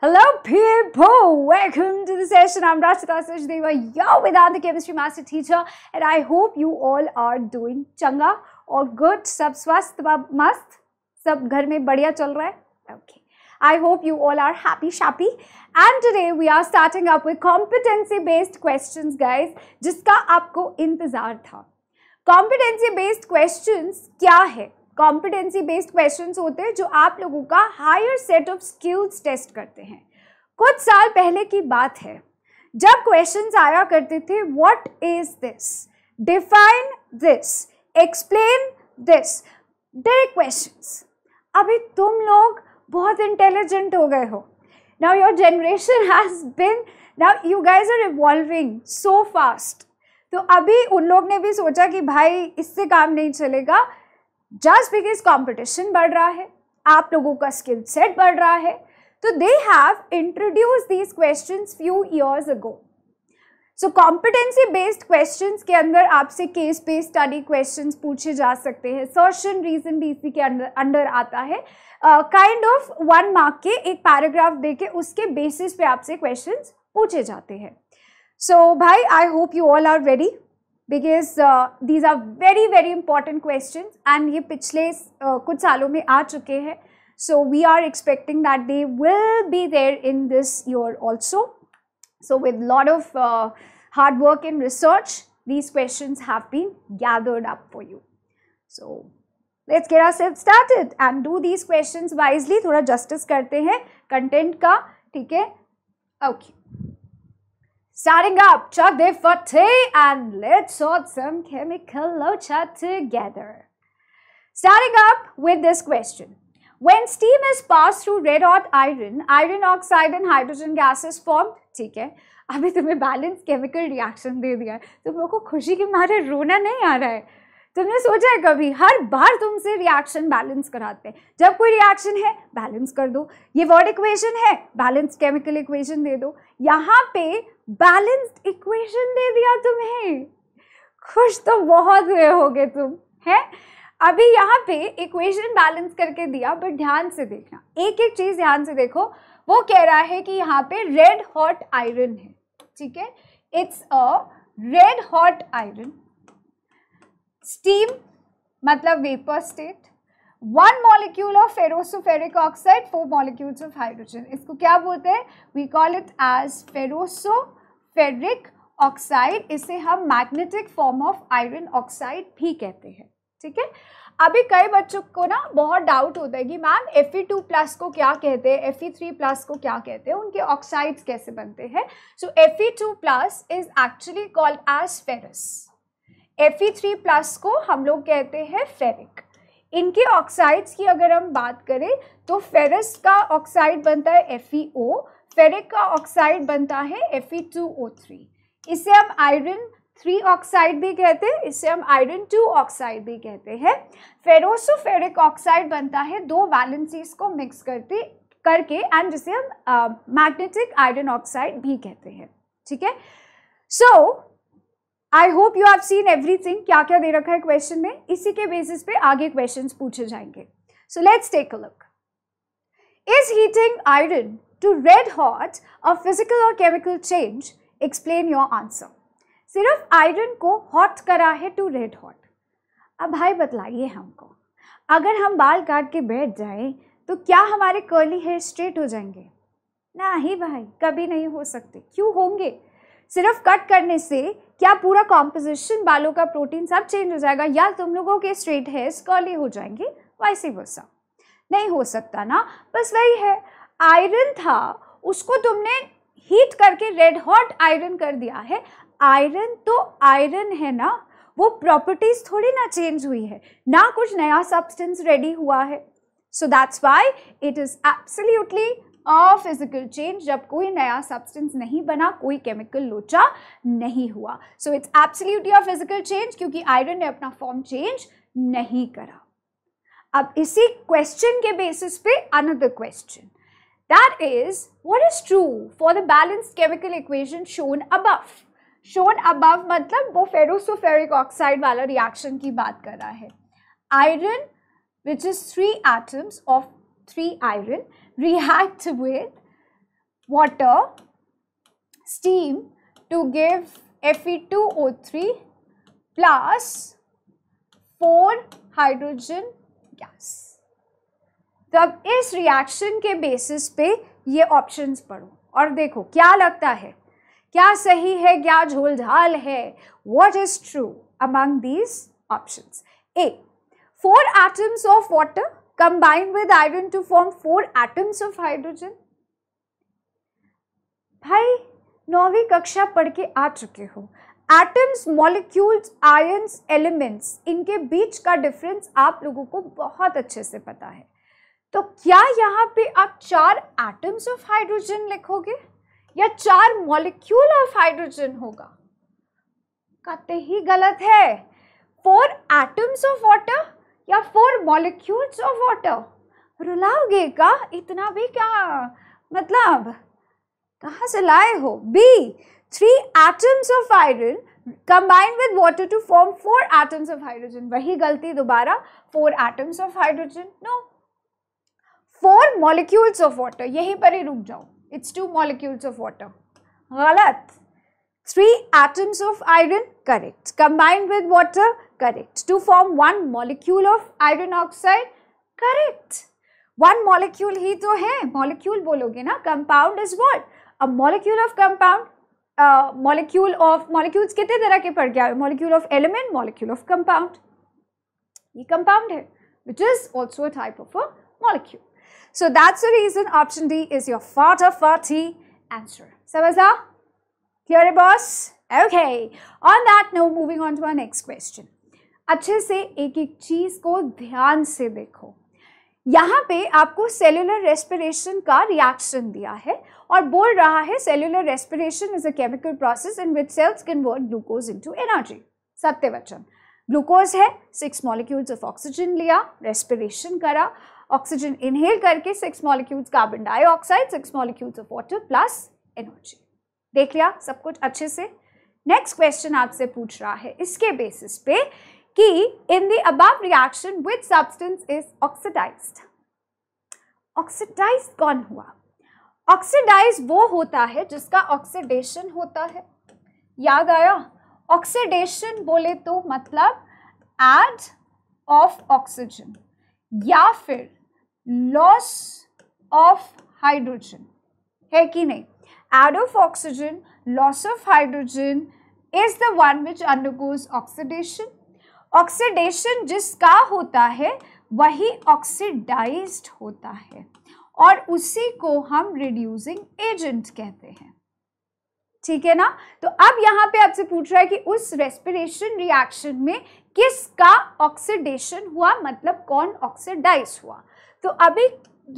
Hello people, welcome to the session. I'm Rashita Sajdeva, your Vedanta Chemistry Master Teacher and I hope you all are doing changa or good, सब स्वस्थ mast. Sab ghar mein बढ़िया chal raha hai. okay. I hope you all are happy shappy and today we are starting up with competency based questions guys जिसका आपको इंतज़ार था competency based questions क्या है competency based question होते हैं जो आप लोगों का higher set of skills test करते हैं कुछ साल पहले की बात है जब क्वेश्चंस आया करते थे what is this define this explain this there questions अभी तुम लोग बहुत इंटेलिजेंट हो गए हो now your generation has been now you guys are evolving so fast तो अभी उन लोग ने भी सोचा कि भाई इससे काम नहीं चलेगा जस्ट बिकॉज कॉम्पिटिशन बढ़ रहा है आप लोगों का स्किल सेट बढ़ रहा है तो they have introduce these question few years ago so competency based question के अंदर आपसे केस बेस्ड स्टडी क्वेश्चन पूछे जा सकते हैं सर्शन रीजन भी इसी के अंदर अंडर आता है काइंड ऑफ वन मार्क के एक पैराग्राफ देके उसके बेसिस पे आपसे क्वेश्चन पूछे जाते हैं सो so, भाई I hope you all are ready because these are very very important question and ये पिछले uh, कुछ सालों में आ चुके हैं so we are expecting that they will be there in this your also so with lot of hard work in research these question have been gathered up for you so let's care our self started and do these question wisely थोड़ा justice करते हैं content का ठीक है okay Starting up, chug the fatty and let's sort some chemical chat together. Starting up with this question. When steam is passed through red hot iron, iron oxide and hydrogen gas is formed. ठीक है अभी तुम्हें balance chemical reaction दे दिया है तुम लोग को खुशी के मारे रोना नहीं आ रहा है तुमने सोचा है कभी हर बार तुमसे रिएक्शन बैलेंस कराते हैं जब कोई रिएक्शन है बैलेंस कर दो ये वर्ड इक्वेशन है बैलेंस केमिकल इक्वेशन दे दो यहाँ पे बैलेंस्ड इक्वेशन दे दिया तुम्हें खुश तो बहुत हुए होगे तुम है अभी यहाँ पे इक्वेशन बैलेंस करके दिया बट ध्यान से देखना एक एक चीज़ ध्यान से देखो वो कह रहा है कि यहाँ पे रेड हॉट आयरन है ठीक है it's a red hot iron steam मतलब vapour state one molecule of ferrosoferric oxide four molecules of hydrogen इसको क्या बोलते हैं we call it as ferroso ferric oxide इसे हम magnetic form of iron oxide भी कहते हैं ठीक है अभी कई बच्चों को ना बहुत डाउट होता है कि ma'am F E two plus को क्या कहते हैं एफ ई थ्री प्लस को क्या कहते हैं उनके ऑक्साइड्स कैसे बनते हैं so F E two plus is actually called as ferrous F E three plus को हम लोग कहते हैं फेरिक इनके ऑक्साइड्स की अगर हम बात करें तो फेरस का ऑक्साइड बनता है एफ ई ओ फेरिक का ऑक्साइड बनता है Fe2O3 इसे हम आयरन थ्री ऑक्साइड भी कहते हैं इसे हम आयरन टू ऑक्साइड भी कहते हैं फेरोसोफेरिक ऑक्साइड बनता है दो वैलेंसीज को मिक्स करते करके एंड जिसे हम मैग्नेटिक आयरन ऑक्साइड भी कहते हैं ठीक है so I hope you have seen everything क्या क्या दे रखा है क्वेश्चन में इसी के बेसिस पे आगे क्वेश्चंस पूछे जाएंगे so let's take a look is heating iron to red hot a physical or chemical change? Explain your answer. सिर्फ आयरन को हॉट करा है टू रेड हॉट अब भाई बतलाइए हमको अगर हम बाल काट के बैठ jaye तो क्या हमारे कर्ली हेयर स्ट्रेट हो जाएंगे ना ही भाई कभी नहीं हो सकते क्यों होंगे सिर्फ कट करने से क्या पूरा कॉम्पोजिशन बालों का प्रोटीन सब चेंज हो जाएगा या तुम लोगों के स्ट्रेट हेयर्स कर्ली हो जाएंगे वैसे वैसा नहीं हो सकता ना बस वही है आयरन था उसको तुमने हीट करके रेड हॉट आयरन कर दिया है आयरन तो आयरन है ना वो प्रॉपर्टीज थोड़ी ना चेंज हुई है ना कुछ नया सब्सटेंस रेडी हुआ है so that's why it is absolutely a physical change जब कोई नया सब्सटेंस नहीं बना कोई केमिकल लोचा नहीं हुआ so it's absolutely a physical change क्योंकि आयरन ने अपना फॉर्म चेंज नहीं करा अब इसी क्वेश्चन के बेसिस पे another question That is what is true for the balanced chemical equation shown above. Shown above मतलब वो ferrosulfuric oxide वाला reaction की बात कर Iron which is three atoms of three iron react with water, steam to give Fe2O3 plus 4 hydrogen gas. तो अब इस reaction के बेसिस पे ये ऑप्शंस पढ़ो और देखो क्या लगता है क्या सही है क्या झोलझाल है what is true among these option A four atoms of water combine with iron to form four atoms of hydrogen भाई नौवीं कक्षा पढ़ के आ चुके हो एटम्स मॉलिक्यूल्स आयंस एलिमेंट्स इनके बीच का डिफरेंस आप लोगों को बहुत अच्छे से पता है तो क्या यहाँ पे आप चार एटम्स ऑफ हाइड्रोजन लिखोगे या चार मॉलिक्यूल ऑफ हाइड्रोजन होगा कहते ही गलत है फोर एटम्स ऑफ वाटर या फोर मॉलिक्यूल्स ऑफ वाटर रुलाओगे का इतना भी क्या मतलब कहा से लाए हो B three atoms of iron combine with water to form four atoms of hydrogen वही गलती दोबारा four atoms of hydrogen no four molecules of water यहीं पर ही रुक जाओ it's two molecules of water गलत three atoms of iron correct combined with water correct to form one molecule of iron oxide correct one molecule ही तो है molecule बोलोगे ना compound is what a molecule of compound molecule of molecules कितने तरह के पड़ गया molecule of element molecule of compound ये कंपाउंड है which is also type of a molecule So that's the reason option D is your fatafati answer. Samajha? Clear है boss? Okay. On that note, moving on to our next question. अच्छे से एक एक चीज़ को ध्यान से देखो यहाँ पे आपको सेलुलर रेस्पिरेशन का रिएक्शन दिया है और बोल रहा है cellular respiration is a chemical process in which cells convert glucose into energy सत्य वचन ग्लूकोज है सिक्स मॉलिक्यूल्स ऑफ ऑक्सीजन लिया रेस्पिरेशन करा ऑक्सीजन इनहेल करके six molecules carbon dioxide six molecules of water plus energy देख लिया सब कुछ अच्छे से नेक्स्ट क्वेश्चन आपसे पूछ रहा है इसके बेसिस पे कि in the above reaction with substance is oxidise oxidise कौन हुआ ऑक्सीडाइज वो होता है जिसका ऑक्सीडेशन होता है याद आया ऑक्सीडेशन बोले तो मतलब एड ऑफ ऑक्सीजन या फिर लॉस ऑफ हाइड्रोजन है कि नहीं add of oxygen loss of hydrogen is the one which undergoes oxidation oxidation जिसका होता है वही ऑक्सीडाइज होता है और उसी को हम रिड्यूसिंग एजेंट कहते हैं ठीक है ना तो अब यहाँ पे आपसे पूछ रहा है कि उस रेस्पिरेशन रिएक्शन में किसका ऑक्सीडेशन हुआ मतलब कौन ऑक्सीडाइज हुआ तो अभी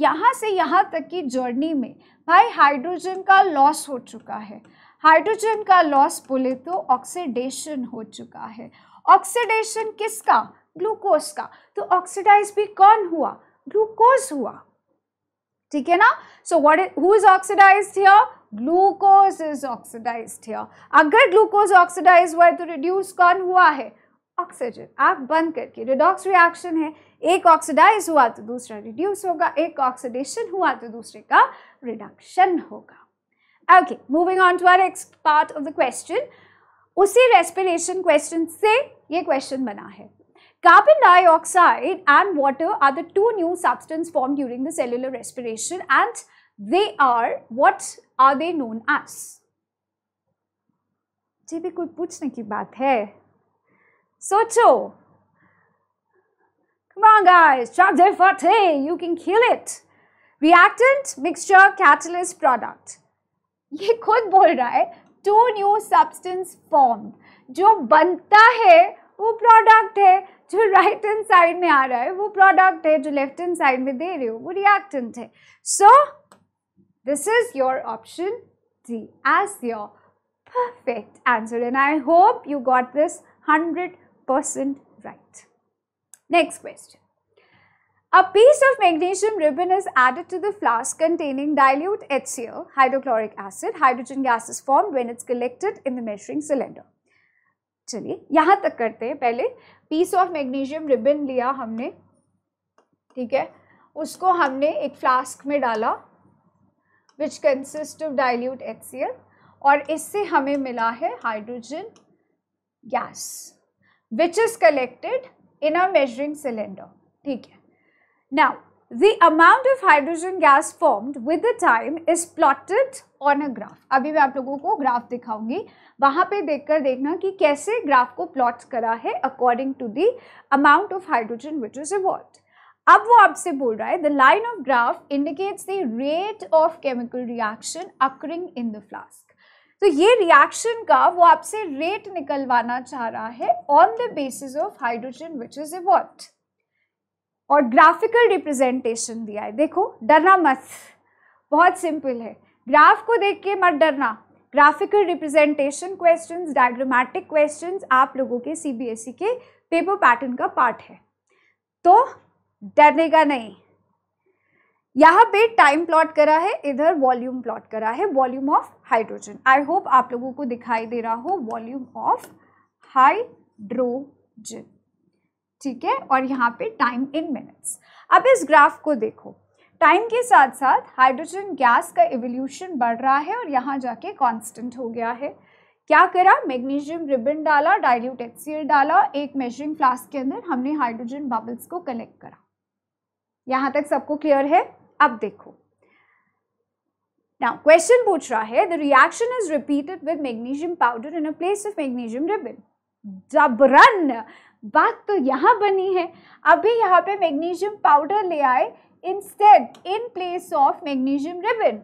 यहाँ से यहाँ तक की जर्नी में भाई हाइड्रोजन का लॉस हो चुका है हाइड्रोजन का लॉस बोले तो ऑक्सीडेशन हो चुका है ऑक्सीडेशन किसका ग्लूकोज का तो ऑक्सीडाइज भी कौन हुआ ग्लूकोज हुआ ठीक है ना so what who is oxidise here glucose is oxidise here अगर ग्लूकोज ऑक्सीडाइज हुआ है तो रिड्यूस कौन हुआ है ऑक्सीजन आप बंद करके रिडॉक्स रिएक्शन है एक ऑक्सीडाइज हुआ तो दूसरा रिड्यूस होगा एक ऑक्सीडेशन हुआ तो दूसरे का रिडक्शन होगा okay moving on to our next part of the question उसी रेस्पिरेशन क्वेश्चन से ये क्वेश्चन बना है carbon dioxide and water are the two new substance formed during the cellular respiration and they are what are they known as जी भी कोई पूछने की बात है So Come on guys, Shabde Fateh, you can kill it. Reactant, mixture, catalyst, product. ये खुद बोल रहा है टू न्यू सब्सटेंस फॉर्म जो बनता है वो प्रोडक्ट है जो राइट हैंड साइड में आ रहा है वो प्रोडक्ट है जो लेफ्ट हैंड साइड में दे रहे हो वो रिएक्टेंट है so this is your option D as your perfect answer and I hope you got this 100 100% right. Next question. A piece of magnesium ribbon is added to the flask containing dilute HCl, hydrochloric acid. Hydrogen gas is formed when it's collected in the measuring cylinder. चलिए यहाँ तक करते हैं पहले piece of magnesium ribbon लिया हमने ठीक है उसको हमने एक फ्लास्क में डाला which consist of dilute H और इससे हमें मिला है hydrogen gas which is collected in a measuring cylinder. Okay. Now, the amount of hydrogen gas formed with the time is plotted on a graph. अभी मैं आप लोगों को ग्राफ दिखाऊंगी वहाँ पे देखकर देखना कि कैसे ग्राफ को प्लॉट करा है according to the amount of hydrogen which is evolve अब वो आपसे बोल रहा है the line of graph indicates the rate of chemical reaction occurring in the flask तो ये रिएक्शन का वो आपसे रेट निकलवाना चाह रहा है on the basis of hydrogen which is what और ग्राफिकल रिप्रेजेंटेशन दिया है देखो डरना मत बहुत सिंपल है ग्राफ को देख के मत डरना graphical representation questions diagrammatic questions आप लोगों के सीबीएसई e के पेपर पैटर्न का पार्ट है तो डरने का नहीं यहाँ पे टाइम प्लॉट करा है इधर वॉल्यूम प्लॉट करा है volume of hydrogen I hope आप लोगों को दिखाई दे रहा हो वॉल्यूम ऑफ हाइड्रोजन ठीक है और यहाँ पे टाइम इन मिनट्स अब इस ग्राफ को देखो टाइम के साथ साथ हाइड्रोजन गैस का एवोल्यूशन बढ़ रहा है और यहाँ जाके कांस्टेंट हो गया है क्या करा मैग्नीशियम रिबन डाला डायल्यूट एक्सियल डाला एक मेजरिंग फ्लास्क के अंदर हमने हाइड्रोजन बबल्स को कलेक्ट करा यहाँ तक सबको क्लियर है अब देखो नाउ क्वेश्चन पूछ रहा है the reaction is repeated with magnesium powder in a place of magnesium ribbon जबरन बात तो यहां बनी है अभी यहां पे मैग्नीशियम पाउडर ले आए instead in place of magnesium ribbon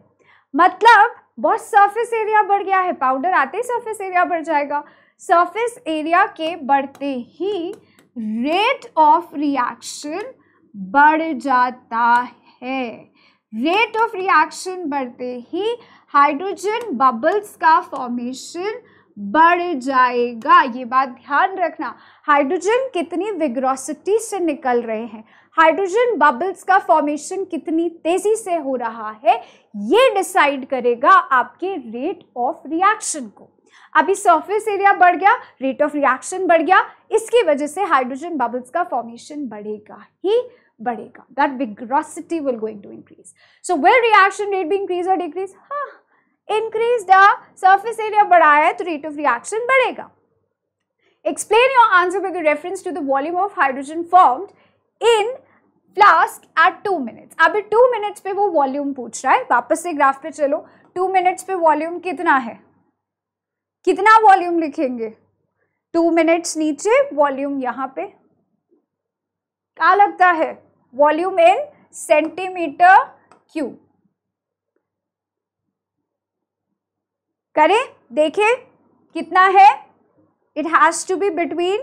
मतलब बहुत सरफेस एरिया बढ़ गया है पाउडर आते ही सरफेस एरिया बढ़ जाएगा सरफेस एरिया के बढ़ते ही रेट ऑफ रिएक्शन बढ़ जाता है रेट ऑफ रिएक्शन बढ़ते ही हाइड्रोजन बबल्स का फॉर्मेशन बढ़ जाएगा ये बात ध्यान रखना हाइड्रोजन कितनी विग्रोसिटी से निकल रहे हैं हाइड्रोजन बबल्स का फॉर्मेशन कितनी तेज़ी से हो रहा है ये डिसाइड करेगा आपके रेट ऑफ रिएक्शन को अभी सरफेस एरिया बढ़ गया रेट ऑफ रिएक्शन बढ़ गया इसकी वजह से हाइड्रोजन बबल्स का फॉर्मेशन बढ़ेगा ही बढ़ेगा that vigorosity will going to increase so will reaction rate भी इंक्रीज और डिक्रीज हाँ इंक्रीज द सर्फेस एरिया बढ़ाया तो रेट ऑफ रिएक्शन बढ़ेगा explain your answer with reference to the volume of hydrogen form in flask at two minutes अभी two minutes पे वो volume पूछ रहा है वापस से ग्राफ पे चलो टू मिनट्स पे वॉल्यूम कितना है कितना वॉल्यूम लिखेंगे टू मिनट्स नीचे वॉल्यूम यहां पे क्या लगता है वॉल्यूम इन सेंटीमीटर क्यूब करें देखिए कितना है it has to be between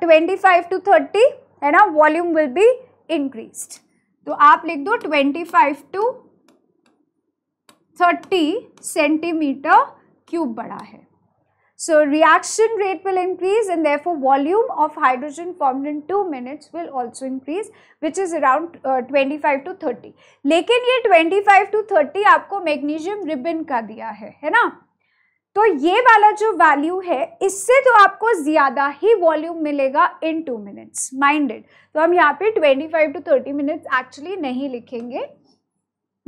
twenty five to thirty है ना वॉल्यूम विल बी इंक्रीज तो आप लिख दो twenty five to thirty centimetre cube बड़ा है So reaction rate will increase and therefore volume of hydrogen formed in 2 minutes will also increase which is around uh, 25 to 30. lekin ye 25 to 30 aapko magnesium ribbon ka diya hai hai na तो ये वाला जो value है इससे तो आपको ज़्यादा ही volume मिलेगा इन टू मिनट्स माइंडेड तो हम यहाँ पे 25 टू 30 मिनट्स एक्चुअली नहीं लिखेंगे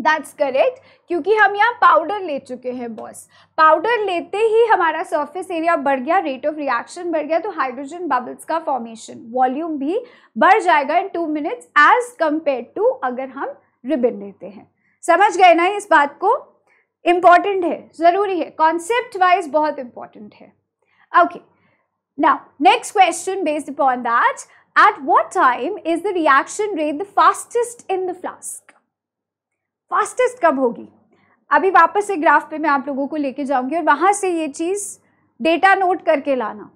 दैट्स करेक्ट क्योंकि हम यहाँ पाउडर ले चुके हैं बॉस पाउडर लेते ही हमारा सर्फेस एरिया बढ़ गया रेट ऑफ रिएक्शन बढ़ गया तो हाइड्रोजन बबल्स का फॉर्मेशन वॉल्यूम भी बढ़ जाएगा in two minutes as compare to अगर हम रिबिन लेते हैं समझ गए ना इस बात को इम्पॉर्टेंट है ज़रूरी है कॉन्सेप्ट वाइज बहुत इम्पॉर्टेंट है okay now next question based upon that at what time is the reaction rate the fastest in the flask fastest कब होगी अभी वापस से ग्राफ पे मैं आप लोगों को लेके जाऊंगी और वहां से ये चीज़ डेटा नोट करके लाना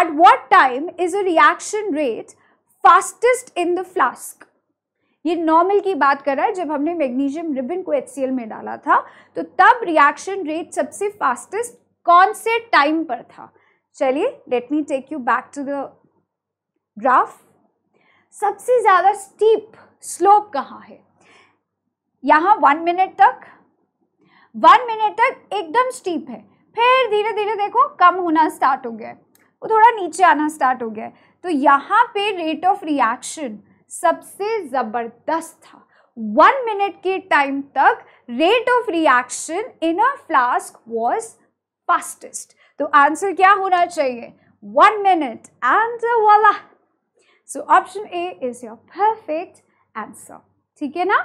at what time is a reaction rate fastest in the flask ये नॉर्मल की बात कर रहा है जब हमने मैग्नीशियम रिबन को एच में डाला था तो तब रिएक्शन रेट सबसे फास्टेस्ट कौन से टाइम पर था चलिए let me take you back to the graph सबसे ज़्यादा स्टीप स्लोप कहाँ है यहाँ वन मिनट तक वन मिनट तक एकदम स्टीप है फिर धीरे धीरे देखो कम होना स्टार्ट हो गया है वो थोड़ा नीचे आना स्टार्ट हो गया है तो यहाँ पे रेट ऑफ रिएक्शन सबसे ज़बरदस्त था वन मिनट के टाइम तक rate of reaction in a flask was fastest तो आंसर क्या होना चाहिए वन मिनट आंसर वाला so option A is your perfect answer ठीक है ना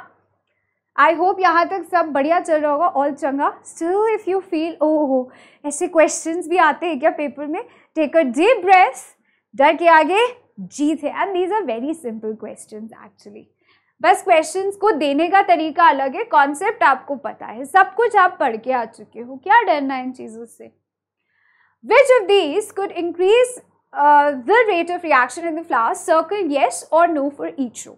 आई होप यहाँ तक सब बढ़िया चल रहा होगा ऑल चंगा स्टिल इफ़ यू फील ओ हो ऐसे क्वेश्चन भी आते हैं क्या पेपर में टेक अ डीप ब्रेस डर के आगे जीत है and these are very simple question actually बस क्वेश्चंस को देने का तरीका अलग है कॉन्सेप्ट आपको पता है सब कुछ आप पढ़ के आ चुके हो क्या डरना है इन चीज़ों से which of these could increase the rate of reaction in the flask circle yes or no for each row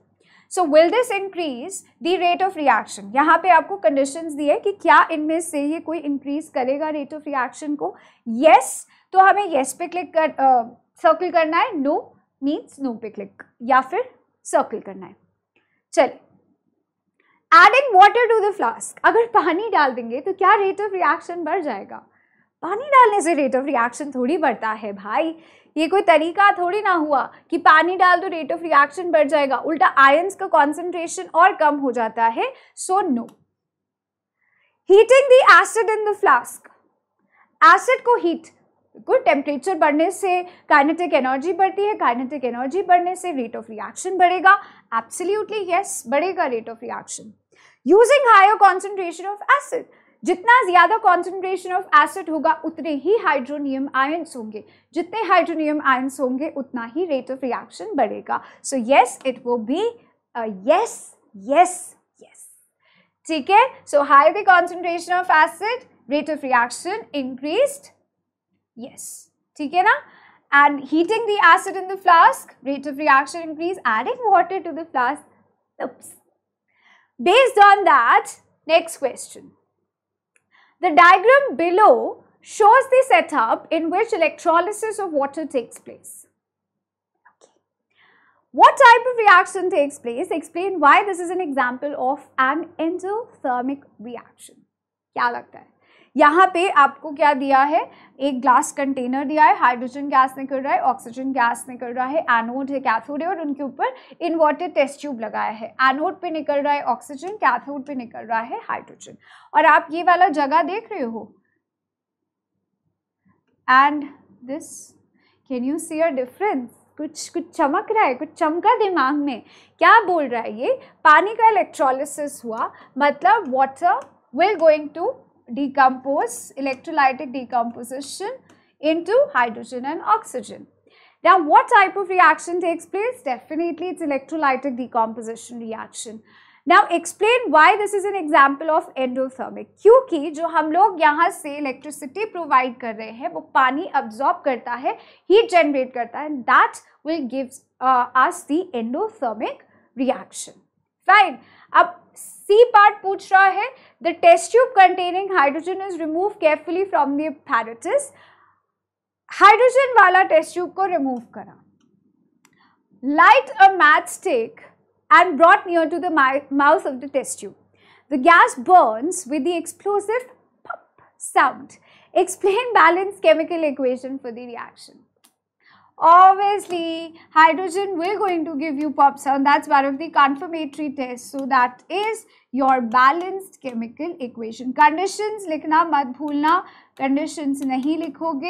so will this increase the rate of reaction यहाँ पे आपको कंडीशन दी है कि क्या इनमें से ये कोई इंक्रीज करेगा रेट ऑफ रिएक्शन को यस yes, तो हमें येस yes पे क्लिक कर सर्कल uh, करना है नो मीन्स नो पे क्लिक या फिर सर्कल करना है चलिए adding water to the flask अगर पानी डाल देंगे तो क्या रेट ऑफ रिएक्शन बढ़ जाएगा पानी डालने से रेट ऑफ रिएक्शन थोड़ी बढ़ता है भाई ये कोई तरीका थोड़ी ना हुआ कि पानी डाल दो रेट ऑफ रिएक्शन बढ़ जाएगा उल्टा आयंस का कॉन्सेंट्रेशन और कम हो जाता है so no heating the acid in the flask acid को हीट गुड टेम्परेचर बढ़ने से काइनेटिक एनर्जी बढ़ती है काइनेटिक एनर्जी बढ़ने से रेट ऑफ रिएक्शन बढ़ेगा एब्सोल्युटली यस yes, बढ़ेगा rate of reaction using higher concentration of acid जितना ज़्यादा कॉन्सेंट्रेशन ऑफ एसिड होगा उतने ही हाइड्रोनियम आयन्स होंगे जितने हाइड्रोनियम आयन्स होंगे उतना ही रेट ऑफ रिएक्शन बढ़ेगा so yes it would be yes yes yes ठीक है so high the concentration of acid rate of reaction increase yes ठीक है ना and heating the acid in the flask, rate of reaction increase, adding water to the flask. Oops. Based on that, next question. The diagram below shows the setup in which electrolysis of water takes place. What type of reaction takes place? Explain why this is an example of an endothermic reaction. Kya lagta hai? यहाँ पे आपको क्या दिया है एक glass container दिया है hydrogen gas निकल रहा है ऑक्सीजन गैस निकल रहा है एनोड है कैथोड है और उनके ऊपर इन्वर्टेड टेस्ट ट्यूब लगाया है एनोड पे निकल रहा है ऑक्सीजन कैथोड पे निकल रहा है हाइड्रोजन और आप ये वाला जगह देख रहे हो and this can you see uh difference कुछ कुछ चमक रहा है कुछ चमका दिमाग में क्या बोल रहा है ये पानी का इलेक्ट्रोलिसिस हुआ मतलब water will going to decompose, electrolytic decomposition into hydrogen and oxygen. Now, what type of reaction takes place? Definitely, it's electrolytic decomposition reaction. Now, explain why this is an example of endothermic. kyunki jo hum log yahan se electricity provide kar rahe हैं wo pani absorb karta hai heat generate karta hai and that will gives uh, us the endothermic reaction. Fine. right? अब C part पूछ रहा है the test tube containing hydrogen is remove carefully from दैरिटिस hydrogen वाला test tube को remove करा light a match stick and brought near to the mouth of the test tube the gas burns with the explosive sound explain balance chemical equation for the reaction obviously hydrogen will going to give you pops and that's one of the confirmatory test so that is your balanced chemical equation conditions likhna mat bhulna conditions nahi likhoge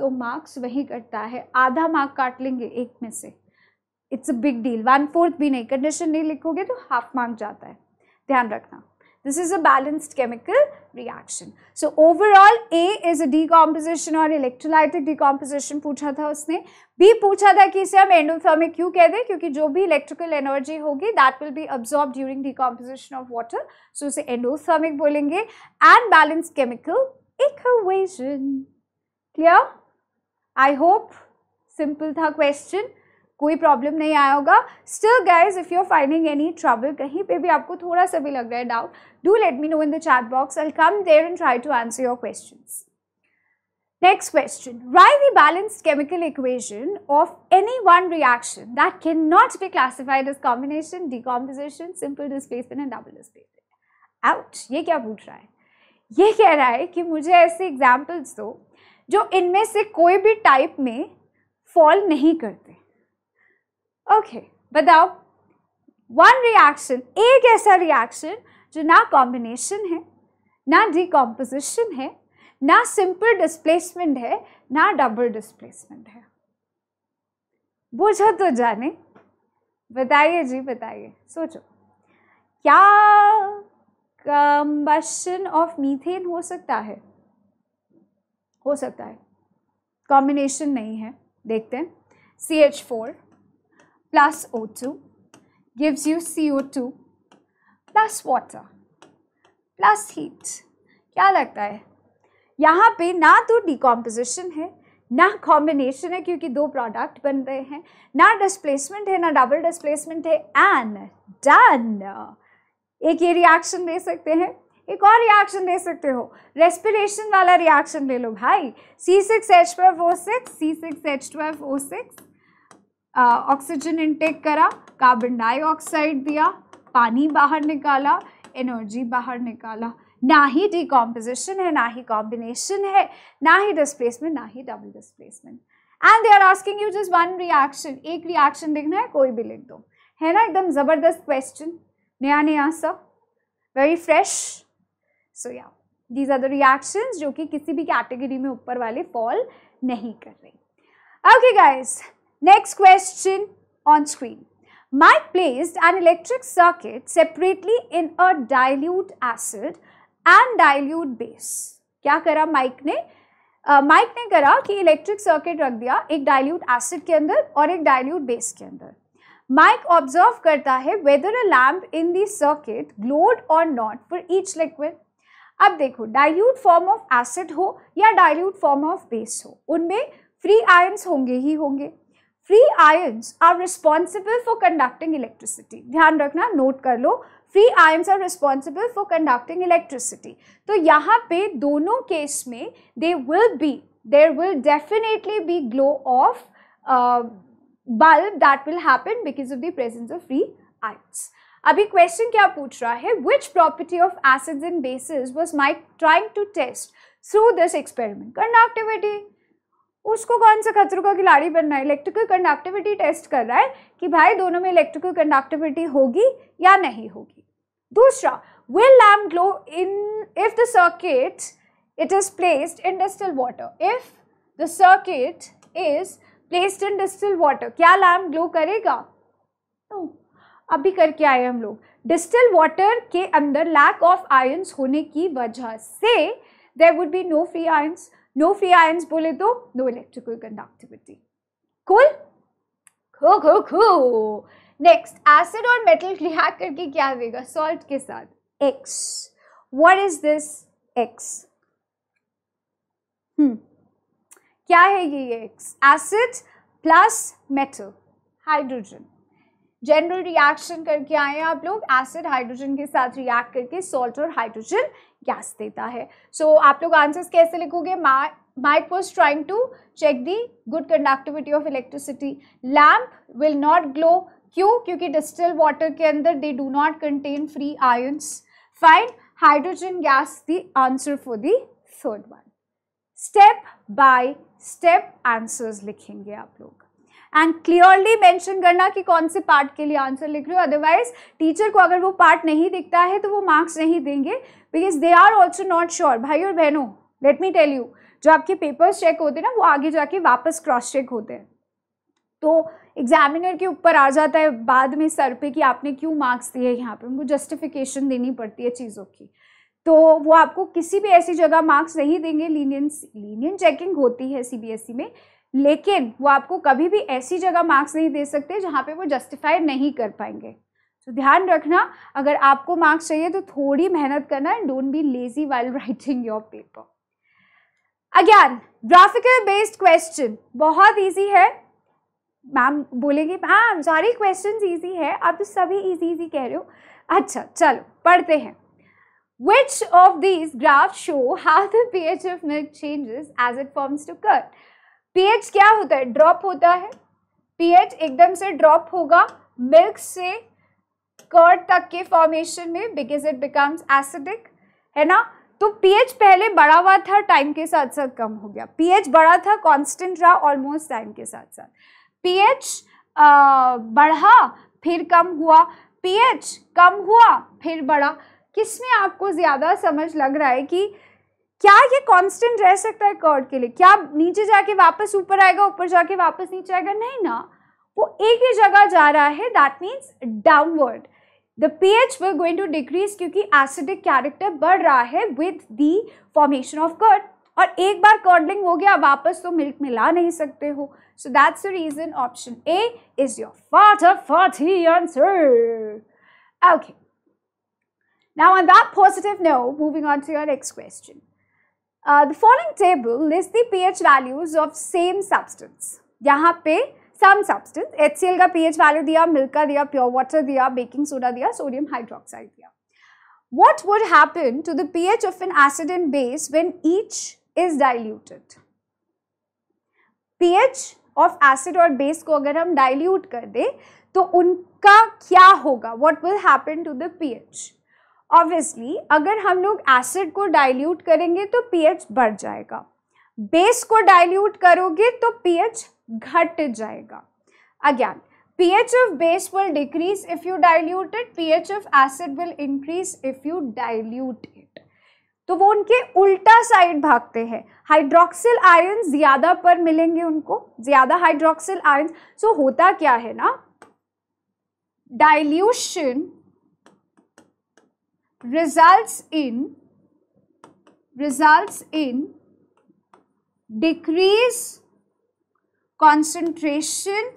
so marks wahi karta hai aadha mark kaat lenge ek mein se it's a big deal one fourth bhi nahi condition nahi likhoge to half mark jata hai ध्यान रखना This is a balanced chemical reaction. So overall A is a decomposition or electrolytic decomposition pucha tha usne B pucha tha ki ise hum endothermic क्यों keh de kyunki jo bhi electrical energy hogi that will be absorbed during decomposition of water. So उसे endothermic bolenge and balanced chemical equation. Clear? I hope simple tha question. कोई problem नहीं आया होगा still guys if you are finding any trouble कहीं पे भी आपको थोड़ा सा भी लग रहा है doubt do let me know in the chat box I come there and try to answer your question next question write the balanced chemical equation of any one reaction that can not be classified as combination decomposition simple displacement and double displacement out ये क्या पूछ रहा है ये कह रहा है कि मुझे ऐसे एग्जाम्पल्स दो जो इनमें से कोई भी टाइप में फॉल नहीं करते ओके बताओ वन रिएक्शन एक ऐसा रिएक्शन जो ना कॉम्बिनेशन है ना डिकम्पोजिशन है ना सिंपल डिस्प्लेसमेंट है ना डबल डिस्प्लेसमेंट है बोझो तो जाने बताइए जी बताइए सोचो क्या कम्बशन ऑफ मीथेन हो सकता है हो सकता है कॉम्बिनेशन नहीं है देखते हैं C H four plus O2 gives you CO2 plus water plus heat. क्या लगता है यहाँ पे ना तो डिकॉम्पोजिशन है ना कॉम्बिनेशन है क्योंकि दो प्रोडक्ट बन रहे हैं ना डिस्प्लेसमेंट है ना डबल डिस्प्लेसमेंट है एंड डन एक ये रिएक्शन दे सकते हैं एक और रिएक्शन दे सकते हो रेस्पिरेशन वाला रिएक्शन ले लो भाई C6H12O6 C6H12O6 ऑक्सीजन इंटेक करा कार्बन डाइऑक्साइड दिया पानी बाहर निकाला एनर्जी बाहर निकाला ना ही डिकॉम्पोजिशन है ना ही कॉम्बिनेशन है ना ही डिस्प्लेसमेंट ना ही double displacement and they are asking you just one reaction एक रिएक्शन लिखना है कोई भी लिख दो है ना एकदम ज़बरदस्त क्वेश्चन नया नया सब वेरी फ्रेश सो या दीज आर द रिएक्शन जो कि किसी भी कैटेगरी में ऊपर वाले फॉल नहीं कर रही okay okay, Next question on screen. Mike placed an electric circuit separately in a dilute acid and dilute base. क्या करा Mike ने माइक ने करा कि इलेक्ट्रिक सर्किट रख दिया एक डाइल्यूट एसिड के अंदर और एक डाइल्यूट बेस के अंदर माइक ऑब्जर्व करता है whether a lamp in the circuit glowed or not for each liquid अब देखो डाइल्यूट फॉर्म ऑफ एसिड हो या डाइल्यूट फॉर्म ऑफ बेस हो उनमें फ्री आयंस होंगे ही होंगे free ions are responsible for conducting electricity ध्यान रखना नोट कर लो free ions are responsible for conducting electricity तो यहाँ पे दोनों केस में they will be there will definitely be glow of bulb that will happen because of the presence of free ions अभी क्वेश्चन क्या पूछ रहा है which property of acids and bases was my trying to test through this experiment conductivity उसको कौन सा खतरों का खिलाड़ी बनना है इलेक्ट्रिकल कंडक्टिविटी टेस्ट कर रहा है कि भाई दोनों में इलेक्ट्रिकल कंडक्टिविटी होगी या नहीं होगी दूसरा will lamp glow in if the circuit it is placed in distil water if the circuit is placed in distil water क्या लैम्प ग्लो करेगा no. अभी करके आए हम लोग डिस्टिल वाटर के अंदर लैक ऑफ आयंस होने की वजह से there would be no free ions no free ions बोले तो नो इलेक्ट्रिकल कंडक्टिविटी कुल खो खो खो नेक्स्ट एसिड और मेटल रिहा करके क्या देगा सॉल्ट के साथ X what is this X क्या है ये X acid plus metal hydrogen general reaction करके आए हैं आप लोग एसिड हाइड्रोजन के साथ रिएक्ट करके सॉल्ट और हाइड्रोजन गैस देता है सो so, आप लोग आंसर्स कैसे लिखोगे Mike was trying to check the good conductivity of electricity lamp will not glow क्यों क्योंकि डिस्टल वाटर के अंदर they do not contain free ions fine hydrogen gas the answer for the third one step by step answers लिखेंगे आप लोग and clearly mention करना कि कौन से पार्ट के लिए आंसर लिख रहे हो अदरवाइज टीचर को अगर वो पार्ट नहीं दिखता है तो वो मार्क्स नहीं देंगे because they are also not sure भाई और बहनों लेट मी टेल यू जो आपके पेपर्स चेक होते हैं ना वो आगे जाके वापस क्रॉस चेक होते हैं तो एग्जामिनर के ऊपर आ जाता है बाद में सर पे कि आपने क्यों मार्क्स दिए यहाँ पे उनको जस्टिफिकेशन देनी पड़ती है चीज़ों की तो वो आपको किसी भी ऐसी जगह मार्क्स नहीं देंगे लीनियंस लीनियन चेकिंग होती है सीबीएसई e में लेकिन वो आपको कभी भी ऐसी जगह मार्क्स नहीं दे सकते जहाँ पे वो जस्टिफाई नहीं कर पाएंगे तो ध्यान रखना अगर आपको मार्क्स चाहिए तो थोड़ी मेहनत करना and don't be lazy while writing your paper again graphical based question बहुत ईजी है मैम बोलेंगे मैम हाँ, सारी क्वेश्चन ईजी है आप तो सभी ईजी ईजी कह रहे हो अच्छा चलो पढ़ते हैं Which of these graphs show how the pH of milk changes as it forms to curd? pH क्या होता है Drop होता है pH एकदम से drop होगा milk से curd तक के formation में because it becomes acidic, है ना तो pH पहले बड़ा हुआ था time के साथ साथ कम हो गया pH बड़ा था constant रहा almost time के साथ साथ pH पीएच बढ़ा फिर कम हुआ pH कम हुआ फिर बढ़ा किस में आपको ज़्यादा समझ लग रहा है कि क्या ये कांस्टेंट रह सकता है कॉर्ड के लिए क्या नीचे जाके वापस ऊपर आएगा ऊपर जाके वापस नीचे आएगा नहीं ना वो एक ही जगह जा रहा है that means downward the P H will going to decrease क्योंकि एसिडिक कैरेक्टर बढ़ रहा है with the formation of curd और एक बार कॉर्डलिंग हो गया वापस तो मिल्क मिला नहीं सकते हो so that's the reason option A is your father ही answer okay Now on that positive note, moving on to your next question. Uh, the following table lists the pH values of same substance. यहाँ पे सम substance, HCl का pH value दिया milk का दिया pure water दिया baking soda दिया sodium hydroxide दिया what would happen to the pH of an acid and base when each is diluted? pH of acid or base को अगर हम dilute कर दे तो उनका क्या होगा What will happen to the pH? Obviously अगर हम लोग एसिड को डाइल्यूट करेंगे तो पीएच बढ़ जाएगा बेस को डाइल्यूट करोगे तो पीएच घट जाएगा again pH of base will decrease if you dilute it, pH of acid will increase if you dilute it. तो वो उनके उल्टा साइड भागते हैं हाइड्रोक्सिल आयन ज्यादा पर मिलेंगे उनको ज्यादा हाइड्रोक्सिल आयन सो होता क्या है ना dilution results in results in decrease concentration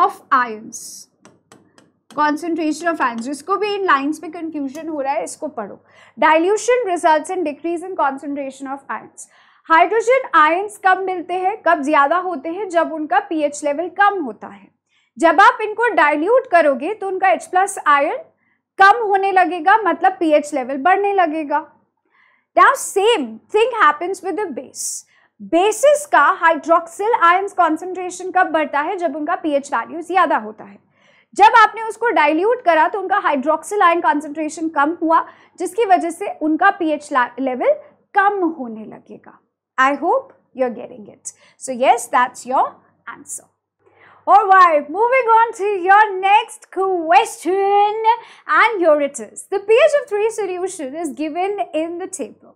of ions concentration of ions जिसको भी इन लाइंस पे कंफ्यूजन हो रहा है इसको पढ़ो dilution results in decrease in concentration of ions hydrogen ions कब मिलते हैं कब ज़्यादा होते हैं जब उनका पीएच लेवल कम होता है जब आप इनको डाइल्यूट करोगे तो उनका H प्लस आयन कम होने लगेगा मतलब पीएच लेवल बढ़ने लगेगा now same thing happens with the base bases का हाइड्रोक्सिल आयंस कॉन्सेंट्रेशन कब बढ़ता है जब उनका पीएच वैल्यू ज़्यादा होता है जब आपने उसको डाइल्यूट करा तो उनका हाइड्रोक्सिल आयन कॉन्सेंट्रेशन कम हुआ जिसकी वजह से उनका पीएच लेवल कम होने लगेगा I hope you are getting it so yes that's your answer All right, moving on to your next question and here it is. The pH of 3 solution is given in the table.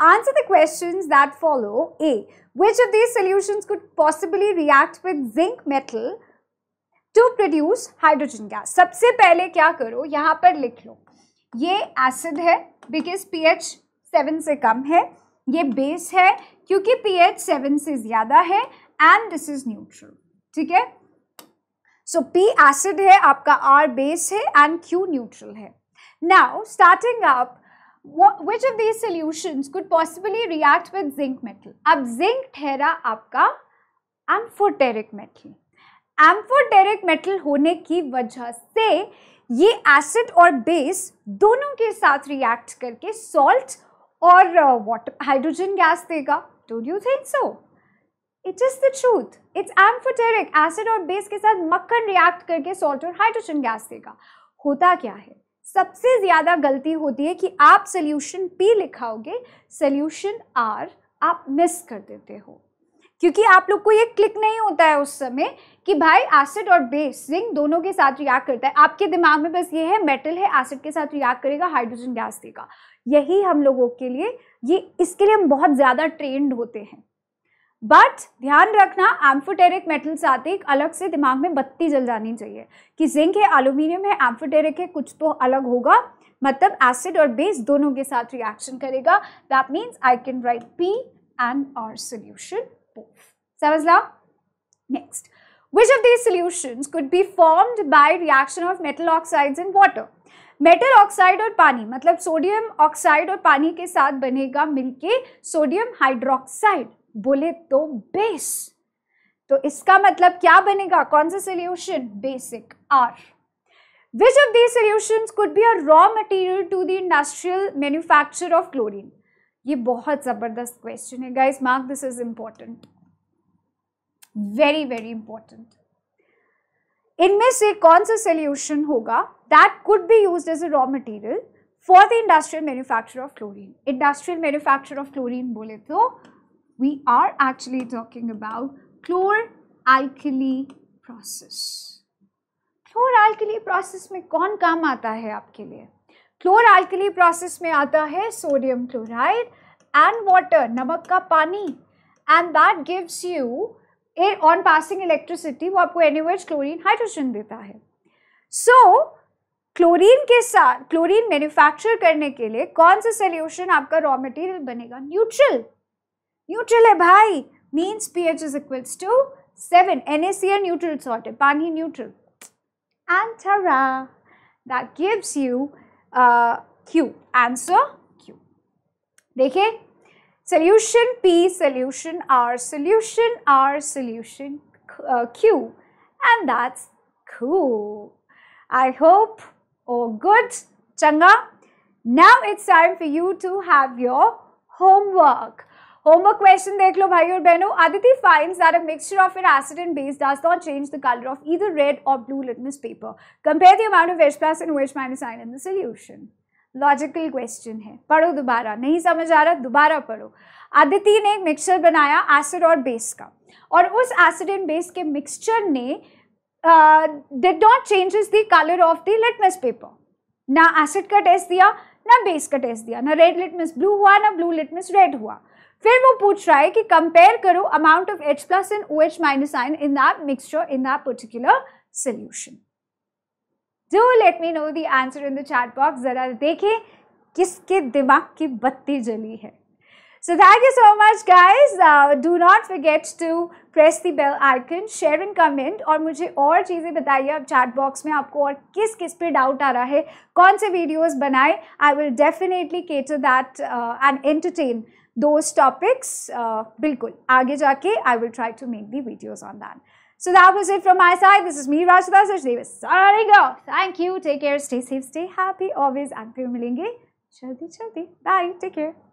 Answer the questions that follow. A. Which of these solutions could possibly react with zinc metal to produce hydrogen gas? सबसे पहले क्या करो यहाँ पर लिख लो ये acid है because pH seven से कम है ये बेस है क्योंकि पीएच सेवन से ज़्यादा है एंड दिस इज़ न्यूट्रल ठीक है सो पी एसिड है आपका आर बेस है एंड क्यू न्यूट्रल है now starting up which of these solutions could possibly react with zinc metal अब जिंक ठहरा आपका एम्फोटेरिक मेटल एम्फोटेरिक मेटल होने की वजह से ये एसिड और बेस दोनों के साथ रिएक्ट करके सॉल्ट और वाटर हाइड्रोजन गैस देगा don't you think so it is the truth it's amphoteric acid और बेस के साथ मक्खन रिएक्ट करके सॉल्ट और हाइड्रोजन गैस देगा होता क्या है सबसे ज़्यादा गलती होती है कि आप सोल्यूशन पी लिखाओगे सोल्यूशन आर आप मिस कर देते हो क्योंकि आप लोग को ये क्लिक नहीं होता है उस समय कि भाई एसिड और बेस जिंक दोनों के साथ रिएक्ट करता है आपके दिमाग में बस ये है मेटल है एसिड के साथ रिएक्ट करेगा हाइड्रोजन गैस देगा यही हम लोगों के लिए ये इसके लिए हम बहुत ज़्यादा ट्रेंड होते हैं बट ध्यान रखना एम्फोटेरिक मेटल साथ एक अलग से दिमाग में बत्ती जल जानी चाहिए कि जिंक है एल्यूमिनियम है एम्फोटेरिक है कुछ तो अलग होगा मतलब एसिड और बेस दोनों के साथ रिएक्शन करेगा that means I can write P and R solution समझ ला next which of these solution could be formed by reaction of metal oxide in water? Metal oxide और पानी मतलब सोडियम ऑक्साइड और पानी के साथ बनेगा मिलके सोडियम हाइड्रोक्साइड बोले तो बेस तो इसका मतलब क्या बनेगा कौन सा solution basic R which of the solution could be a raw material to the industrial manufacture of chlorine? ये बहुत ज़बरदस्त क्वेश्चन है guys mark this is important very very important इनमें से कौन सा सोल्यूशन होगा that could be use as a raw material for the industrial manufacture of chlorine industrial manufacture of chlorine बोले तो we are actually talking about chloralkali process. Chloralkali process में कौन काम आता है आपके लिए Chloralkali process में आता है sodium chloride and water, नमक का पानी and that gives you A on passing electricity वो आपको एनिवर्स क्लोरीन हाइड्रोजन देता है सो so, क्लोरीन के साथ क्लोरीन मैन्युफैक्चर करने के लिए कौन सा सोल्यूशन आपका रॉ मटेरियल बनेगा न्यूट्रल Neutral, है means pH is is to seven. Seven NaCl neutral salt है पानी neutral. and tara that gives you uh, Q answer Q देखिए solution P solution R solution R solution Q uh, and that's cool I hope oh good changa now it's time for you to have your homework homework question देख लो भाई और बहनों Aditi finds that a mixture of an acid and base does not change the colour of either red or blue litmus paper compare the amount of H plus and OH minus ion in the solution logical question है पढ़ो दोबारा नहीं समझ आ रहा दोबारा पढ़ो आदिति ने एक मिक्सचर बनाया एसिड और बेस का और उस एसिड एंड बेस के मिक्सचर ने did not changes the colour of the litmus paper ना एसिड का टेस्ट दिया ना बेस का टेस्ट दिया ना रेड लिटमस ब्लू हुआ ना ब्लू लिटमस रेड हुआ फिर वो पूछ रहा है कि कंपेयर करो amount of H plus and O H minus ion in that mixture in that particular solution do let me know the answer in the chat box ज़रा देखे किसके दिमाग की बत्ती जली है So thank you so much guys. Uh, do not forget to press the bell icon, share and comment और मुझे और चीज़ें बताइए आप चैट बॉक्स में आपको और किस किस पे डाउट आ रहा है कौन से वीडियोज बनाए I will definitely cater that and entertain those topics uh, bilkul aage jaake i will try to make the videos on that so that was it from my side this is me rajita sachdev signing off thank you take care stay safe stay happy always and fir milenge jaldi jaldi bye take care